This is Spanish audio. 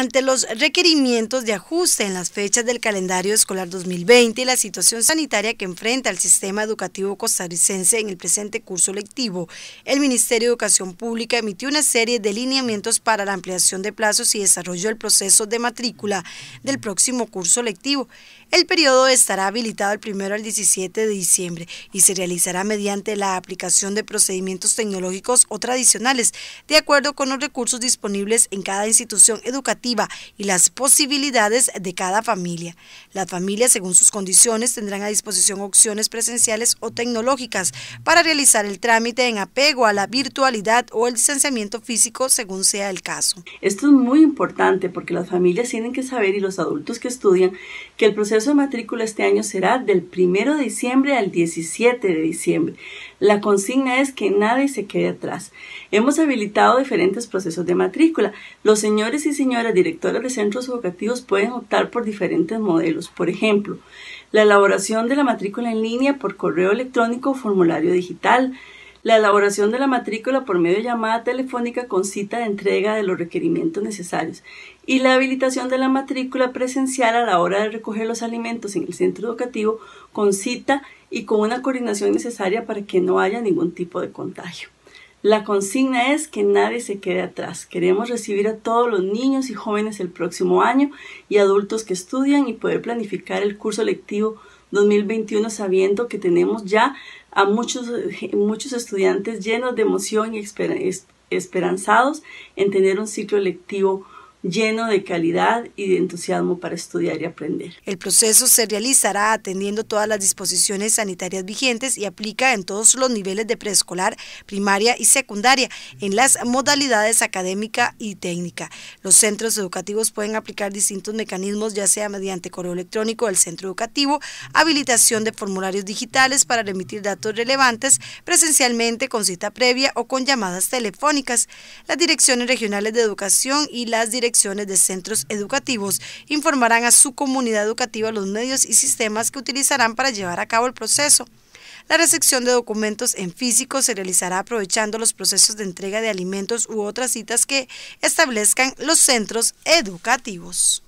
Ante los requerimientos de ajuste en las fechas del calendario escolar 2020 y la situación sanitaria que enfrenta el sistema educativo costarricense en el presente curso lectivo, el Ministerio de Educación Pública emitió una serie de lineamientos para la ampliación de plazos y desarrollo del proceso de matrícula del próximo curso lectivo. El periodo estará habilitado el primero al 17 de diciembre y se realizará mediante la aplicación de procedimientos tecnológicos o tradicionales, de acuerdo con los recursos disponibles en cada institución educativa y las posibilidades de cada familia. Las familias, según sus condiciones, tendrán a disposición opciones presenciales o tecnológicas para realizar el trámite en apego a la virtualidad o el distanciamiento físico, según sea el caso. Esto es muy importante porque las familias tienen que saber y los adultos que estudian que el proceso de matrícula este año será del 1 de diciembre al 17 de diciembre. La consigna es que nadie se quede atrás. Hemos habilitado diferentes procesos de matrícula. Los señores y señoras directoras de centros educativos pueden optar por diferentes modelos. Por ejemplo, la elaboración de la matrícula en línea por correo electrónico o formulario digital, la elaboración de la matrícula por medio de llamada telefónica con cita de entrega de los requerimientos necesarios y la habilitación de la matrícula presencial a la hora de recoger los alimentos en el centro educativo con cita y con una coordinación necesaria para que no haya ningún tipo de contagio. La consigna es que nadie se quede atrás. Queremos recibir a todos los niños y jóvenes el próximo año y adultos que estudian y poder planificar el curso lectivo 2021 sabiendo que tenemos ya a muchos, muchos estudiantes llenos de emoción y esperanzados en tener un ciclo lectivo lleno de calidad y de entusiasmo para estudiar y aprender. El proceso se realizará atendiendo todas las disposiciones sanitarias vigentes y aplica en todos los niveles de preescolar, primaria y secundaria, en las modalidades académica y técnica. Los centros educativos pueden aplicar distintos mecanismos, ya sea mediante correo electrónico del centro educativo, habilitación de formularios digitales para remitir datos relevantes, presencialmente con cita previa o con llamadas telefónicas. Las direcciones regionales de educación y las direcciones de centros educativos informarán a su comunidad educativa los medios y sistemas que utilizarán para llevar a cabo el proceso. La recepción de documentos en físico se realizará aprovechando los procesos de entrega de alimentos u otras citas que establezcan los centros educativos.